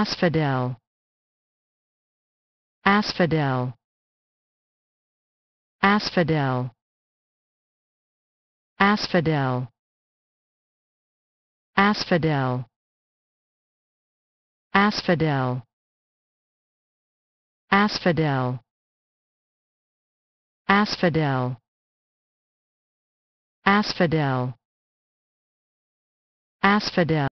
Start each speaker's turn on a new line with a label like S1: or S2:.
S1: Asphodel Asphodel Asphodel Asphodel Asphodel Asphodel Asphodel Asphodel Asphodel Asphodel